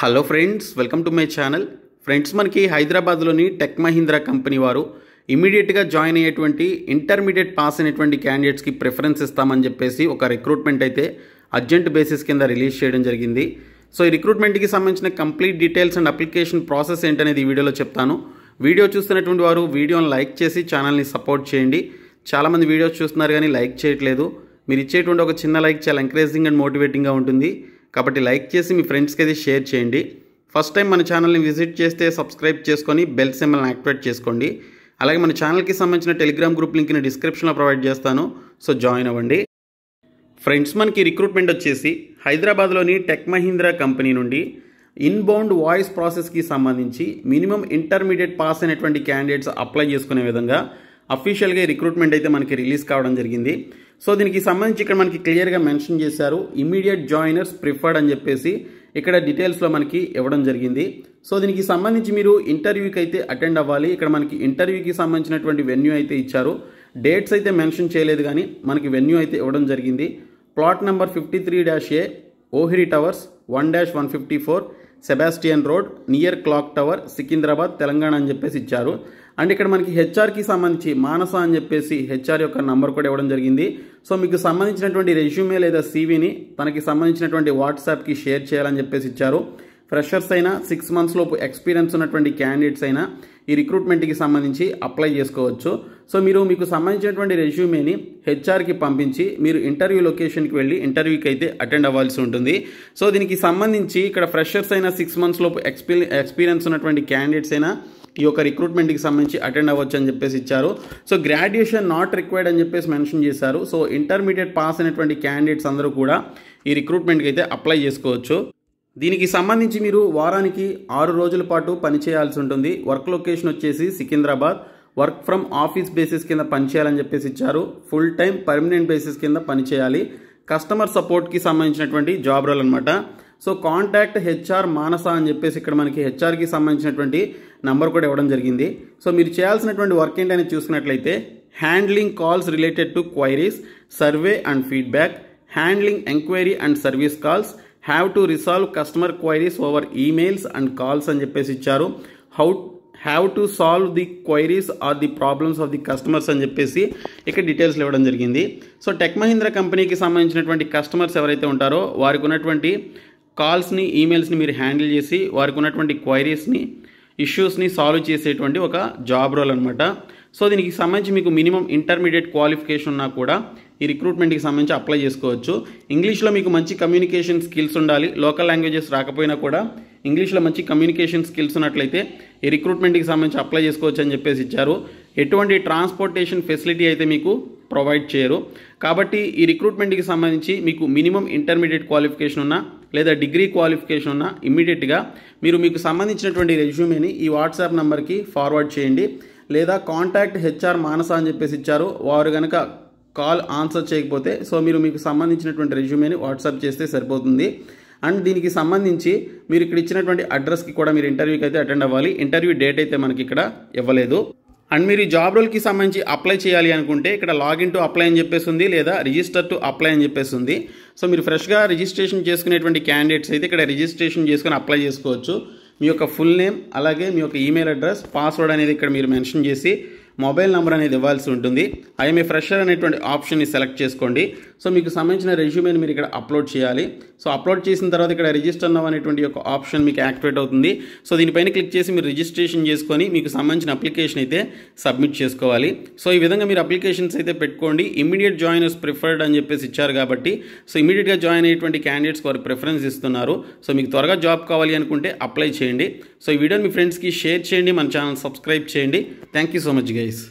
hello friends welcome to my channel friends మనకి హైదరాబాద్లోని tech Mahindra company వారు ఇమీడియట్గా జాయిన్ అయ్యేటువంటి ఇంటర్మీడియట్ పాస్ అయినటువంటి క్యాండిడేట్స్కి ప్రిఫరెన్స్ ఇస్తామని చెప్పేసి ఒక రిక్రూట్మెంట్ అయితే అర్జెంట్ బేసిస్ కింద రిలీజ్ చేయడం జరిగింది సో ఈ రిక్రూట్మెంట్కి సంబంధించిన complete details and application process ఏంటనేది ఈ వీడియోలో చెప్తాను వీడియో చూస్తున్నటువంటి వారు వీడియోని లైక్ చేసి ఛానల్ని సపోర్ట్ చేయండి చాలామంది వీడియోస్ చూస్తున్నారు కానీ లైక్ చేయట్లేదు మీరు ఇచ్చేటువంటి ఒక చిన్న లైక్ చాలా ఎంకరేజింగ్ అండ్ మోటివేటింగ్గా ఉంటుంది కాబట్టి లైక్ చేసి మీ ఫ్రెండ్స్కి అయితే షేర్ చేయండి ఫస్ట్ టైం మన ఛానల్ని విజిట్ చేస్తే సబ్స్క్రైబ్ చేసుకొని బెల్ సింబల్ని యాక్టివేట్ చేసుకోండి అలాగే మన ఛానల్కి సంబంధించిన టెలిగ్రామ్ గ్రూప్ లింక్ని డిస్క్రిప్షన్లో ప్రొవైడ్ చేస్తాను సో జాయిన్ అవ్వండి ఫ్రెండ్స్ మనకి రిక్రూట్మెంట్ వచ్చేసి హైదరాబాద్లోని టెక్ మహీంద్రా కంపెనీ నుండి ఇన్బౌండ్ వాయిస్ ప్రాసెస్కి సంబంధించి మినిమం ఇంటర్మీడియట్ పాస్ అయినటువంటి క్యాండిడేట్స్ అప్లై చేసుకునే విధంగా అఫీషియల్గా రిక్రూట్మెంట్ అయితే మనకి రిలీజ్ కావడం జరిగింది సో దీనికి సంబంధించి ఇక్కడ మనకి క్లియర్గా మెన్షన్ చేశారు ఇమీడియట్ జాయినర్స్ ప్రిఫర్డ్ అని చెప్పేసి ఇక్కడ డీటెయిల్స్లో మనకి ఇవ్వడం జరిగింది సో దీనికి సంబంధించి మీరు ఇంటర్వ్యూకి అయితే అటెండ్ అవ్వాలి ఇక్కడ మనకి ఇంటర్వ్యూకి సంబంధించినటువంటి వెన్యూ అయితే ఇచ్చారు డేట్స్ అయితే మెన్షన్ చేయలేదు కానీ మనకి వెన్యూ అయితే ఇవ్వడం జరిగింది plot number fifty three dash A ఓహిరి towers one dash one fifty four Sebastian road near clock tower Secunderabad Telangana అని చెప్పేసి ఇచ్చారు అండ్ ఇక్కడ మనకి హెచ్ఆర్కి సంబంధించి మానస అని చెప్పేసి హెచ్ఆర్ యొక్క నంబర్ కూడా ఇవ్వడం జరిగింది సో మీకు సంబంధించినటువంటి రెజ్యూమే లేదా సీవీని తనకి సంబంధించినటువంటి వాట్సాప్కి షేర్ చేయాలని చెప్పేసి ఇచ్చారు ఫ్రెషర్స్ అయినా సిక్స్ మంత్స్ లోపు ఎక్స్పీరియన్స్ ఉన్నటువంటి క్యాండిడేట్స్ అయినా ఈ రిక్రూట్మెంట్కి సంబంధించి అప్లై చేసుకోవచ్చు సో మీరు మీకు సంబంధించినటువంటి రెజ్యూమేని హెచ్ఆర్కి పంపించి మీరు ఇంటర్వ్యూ లొకేషన్కి వెళ్ళి ఇంటర్వ్యూకి అయితే అటెండ్ అవ్వాల్సి ఉంటుంది సో దీనికి సంబంధించి ఇక్కడ ఫ్రెషర్స్ అయినా సిక్స్ మంత్స్ లోపు ఎక్స్పీరి ఎక్స్పీరియన్స్ ఉన్నటువంటి క్యాండిడేట్స్ అయినా ఈ యొక్క రిక్రూట్మెంట్కి సంబంధించి అటెండ్ అవ్వచ్చు అని చెప్పేసి ఇచ్చారు సో గ్రాడ్యుయేషన్ నాట్ రిక్వైర్డ్ అని చెప్పేసి మెన్షన్ చేశారు సో ఇంటర్మీడియట్ పాస్ అయినటువంటి క్యాండిడేట్స్ అందరూ కూడా ఈ రిక్రూట్మెంట్కి అయితే అప్లై చేసుకోవచ్చు దీనికి సంబంధించి మీరు వారానికి ఆరు రోజుల పాటు పనిచేయాల్సి ఉంటుంది వర్క్ లొకేషన్ వచ్చేసి Secunderabad work from office basis కింద పనిచేయాలని చెప్పేసి ఇచ్చారు ఫుల్ టైం పర్మనెంట్ బేసిస్ కింద పనిచేయాలి కస్టమర్ సపోర్ట్కి సంబంధించినటువంటి జాబ్ రోల్ అనమాట సో కాంటాక్ట్ హెచ్ఆర్ మానస అని చెప్పేసి ఇక్కడ మనకి హెచ్ఆర్కి సంబంధించినటువంటి నంబర్ కూడా ఇవ్వడం జరిగింది సో మీరు చేయాల్సినటువంటి వర్క్ ఏంటనేది చూసుకున్నట్లయితే handling calls related to queries survey and feedback handling enquiry and service calls have to resolve customer queries over emails and calls అని చెప్పేసి ఇచ్చారు how have to solve the queries or the problems of the customers అని చెప్పేసి ఇక్కడ details ఇవ్వడం జరిగింది so tech Mahindra కంపెనీకి సంబంధించినటువంటి కస్టమర్స్ ఎవరైతే ఉంటారో వారికి ఉన్నటువంటి కాల్స్ని ఈమెయిల్స్ని మీరు హ్యాండిల్ చేసి వారికి ఉన్నటువంటి క్వైరీస్ని ఇష్యూస్ని సాల్వ్ చేసేటువంటి ఒక జాబ్ రోల్ అనమాట సో దీనికి సంబంధించి మీకు మినిమం ఇంటర్మీడియట్ క్వాలిఫికేషన్ ఉన్నా కూడా ఈ రిక్రూట్మెంట్కి సంబంధించి అప్లై చేసుకోవచ్చు ఇంగ్లీష్లో మీకు మంచి కమ్యూనికేషన్ స్కిల్స్ ఉండాలి లోకల్ లాంగ్వేజెస్ రాకపోయినా కూడా ఇంగ్లీష్లో మంచి కమ్యూనికేషన్ స్కిల్స్ ఉన్నట్లయితే ఈ రిక్రూట్మెంట్కి సంబంధించి అప్లై చేసుకోవచ్చు అని చెప్పేసి ఇచ్చారు ఎటువంటి ట్రాన్స్పోర్టేషన్ ఫెసిలిటీ అయితే మీకు ప్రొవైడ్ చేయరు కాబట్టి ఈ రిక్రూట్మెంట్కి సంబంధించి మీకు మినిమం ఇంటర్మీడియట్ క్వాలిఫికేషన్ ఉన్న లేదా డిగ్రీ క్వాలిఫికేషన్ ఉన్న ఇమ్మీడియట్గా మీరు మీకు సంబంధించినటువంటి రెజ్యూమేని ఈ వాట్సాప్ నెంబర్కి ఫార్వర్డ్ చేయండి లేదా కాంటాక్ట్ హెచ్ఆర్ మానస అని చెప్పేసి ఇచ్చారు వారు కనుక కాల్ ఆన్సర్ చేయకపోతే సో మీరు మీకు సంబంధించినటువంటి రెజ్యూమేని వాట్సాప్ చేస్తే సరిపోతుంది అండ్ దీనికి సంబంధించి మీరు ఇక్కడ ఇచ్చినటువంటి అడ్రస్కి కూడా మీరు ఇంటర్వ్యూకి అయితే అటెండ్ అవ్వాలి ఇంటర్వ్యూ డేట్ అయితే మనకి ఇక్కడ ఇవ్వలేదు అండ్ మీరు జాబ్ రోల్కి సంబంధించి అప్లై చేయాలి అనుకుంటే ఇక్కడ లాగిన్ టు అప్లై అని చెప్పేసి ఉంది లేదా రిజిస్టర్ టు అప్లై అని చెప్పేసి ఉంది సో మీరు ఫ్రెష్గా రిజిస్ట్రేషన్ చేసుకునేటువంటి క్యాండిడేట్స్ అయితే ఇక్కడ రిజిస్ట్రేషన్ చేసుకుని అప్లై చేసుకోవచ్చు మీ యొక్క ఫుల్ నేమ్ అలాగే మీ యొక్క ఈమెయిల్ అడ్రస్ పాస్వర్డ్ అనేది ఇక్కడ మీరు మెన్షన్ చేసి మొబైల్ నెంబర్ అనేది ఇవ్వాల్సి ఉంటుంది ఐఎమ్ఏ ఫ్రెషర్ అనేటువంటి ఆప్షన్ని సెలెక్ట్ చేసుకోండి సో మీకు సంబంధించిన రెజ్యూమేని మీరు ఇక్కడ అప్లోడ్ చేయాలి సో అప్లోడ్ చేసిన తర్వాత ఇక్కడ రిజిస్టర్ నవ్ అనేటువంటి ఒక ఆప్షన్ మీకు యాక్టివేట్ అవుతుంది సో దీనిపైన క్లిక్ చేసి మీరు రిజిస్ట్రేషన్ చేసుకొని మీకు సంబంధించిన అప్లికేషన్ అయితే సబ్మిట్ చేసుకోవాలి సో ఈ విధంగా మీరు అప్లికేషన్స్ అయితే పెట్టుకోండి ఇమీడియట్ ఇస్ ప్రిఫర్డ్ అని చెప్పేసి ఇచ్చారు కాబట్టి సో ఇమీడియట్గా జాయిన్ అయ్యేటువంటి క్యాండిడేట్స్ వారు ప్రిఫరెన్స్ ఇస్తున్నారు సో మీకు త్వరగా జాబ్ కావాలి అనుకుంటే అప్లై చేయండి సో ఈ వీడియోని మీ ఫ్రెండ్స్కి షేర్ చేయండి మన ఛానల్ సబ్స్క్రైబ్ చేయండి thank you so much guys